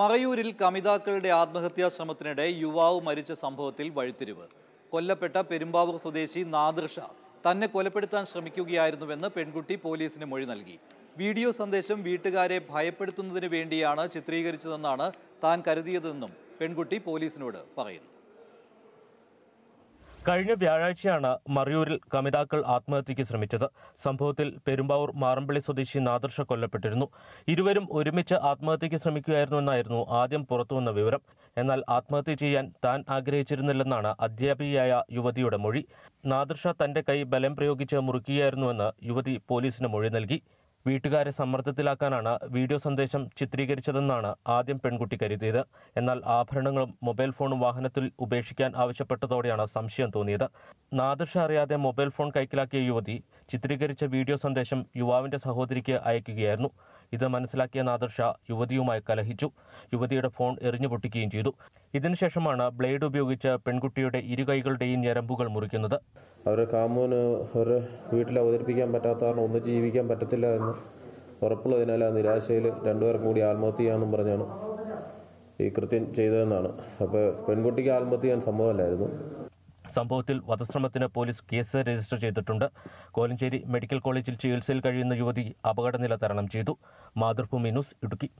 മറയൂരിൽ കമിതാക്കളുടെ ആത്മഹത്യാ ശ്രമത്തിനിടെ യുവാവ് മരിച്ച സംഭവത്തിൽ വഴിത്തിരിവ് കൊല്ലപ്പെട്ട പെരുമ്പാവൂർ സ്വദേശി നാദൃഷ തന്നെ കൊലപ്പെടുത്താൻ ശ്രമിക്കുകയായിരുന്നുവെന്ന് പെൺകുട്ടി പോലീസിന് മൊഴി നൽകി വീഡിയോ സന്ദേശം വീട്ടുകാരെ ഭയപ്പെടുത്തുന്നതിന് വേണ്ടിയാണ് ചിത്രീകരിച്ചതെന്നാണ് താൻ കരുതിയതെന്നും പെൺകുട്ടി പോലീസിനോട് പറയുന്നു കഴിഞ്ഞ വ്യാഴാഴ്ചയാണ് മറിയൂരിൽ കമിതാക്കൾ ആത്മഹത്യയ്ക്ക് ശ്രമിച്ചത് സംഭവത്തിൽ പെരുമ്പാവൂർ മാറമ്പള്ളി സ്വദേശി നാദർഷ കൊല്ലപ്പെട്ടിരുന്നു ഇരുവരും ഒരുമിച്ച് ആത്മഹത്യയ്ക്ക് ശ്രമിക്കുകയായിരുന്നുവെന്നായിരുന്നു ആദ്യം പുറത്തുവന്ന വിവരം എന്നാൽ ആത്മഹത്യ ചെയ്യാൻ താൻ ആഗ്രഹിച്ചിരുന്നില്ലെന്നാണ് അധ്യാപികയായ യുവതിയുടെ മൊഴി നാദർഷ തന്റെ കൈ ബലം പ്രയോഗിച്ച് മുറുക്കുകയായിരുന്നുവെന്ന് യുവതി പോലീസിന് മൊഴി നൽകി വീട്ടുകാരെ സമ്മർദ്ദത്തിലാക്കാനാണ് വീഡിയോ സന്ദേശം ചിത്രീകരിച്ചതെന്നാണ് ആദ്യം പെൺകുട്ടി കരുതിയത് എന്നാൽ ആഭരണങ്ങളും മൊബൈൽ ഫോണും വാഹനത്തിൽ ഉപേക്ഷിക്കാൻ ആവശ്യപ്പെട്ടതോടെയാണ് സംശയം തോന്നിയത് നാദർഷ അറിയാതെ മൊബൈൽ ഫോൺ കൈക്കലാക്കിയ യുവതി ചിത്രീകരിച്ച വീഡിയോ സന്ദേശം യുവാവിന്റെ സഹോദരിക്ക് അയക്കുകയായിരുന്നു ഇത് മനസ്സിലാക്കിയ നാദർ ഷാ യുവതിയുമായി കലഹിച്ചു യുവതിയുടെ ഫോൺ എറിഞ്ഞു പൊട്ടിക്കുകയും ചെയ്തു ഇതിനുശേഷമാണ് ബ്ലേഡ് ഉപയോഗിച്ച് പെൺകുട്ടിയുടെ ഇരുകൈകളുടെയും ഞരമ്പുകൾ മുറിക്കുന്നത് അവരെ കാമൂന് ഒരു വീട്ടിൽ അവതരിപ്പിക്കാൻ പറ്റാത്ത കാരണം ഒന്നിച്ച് ജീവിക്കാൻ പറ്റത്തില്ല എന്ന് ഉറപ്പുള്ളതിനാൽ ആ നിരാശയിൽ രണ്ടുപേർക്കും കൂടി ആത്മഹത്യ ചെയ്യാമെന്നും പറഞ്ഞാണ് ഈ കൃത്യം ചെയ്തതെന്നാണ് അപ്പോൾ പെൺകുട്ടിക്ക് ആത്മഹത്യ ചെയ്യാൻ സംഭവമല്ലായിരുന്നു സംഭവത്തിൽ വധശ്രമത്തിന് പോലീസ് കേസ് രജിസ്റ്റർ ചെയ്തിട്ടുണ്ട് കോലഞ്ചേരി മെഡിക്കൽ കോളേജിൽ ചികിത്സയിൽ കഴിയുന്ന യുവതി അപകടനില തരണം ചെയ്തു മാതൃഭൂമി ന്യൂസ് ഇടുക്കി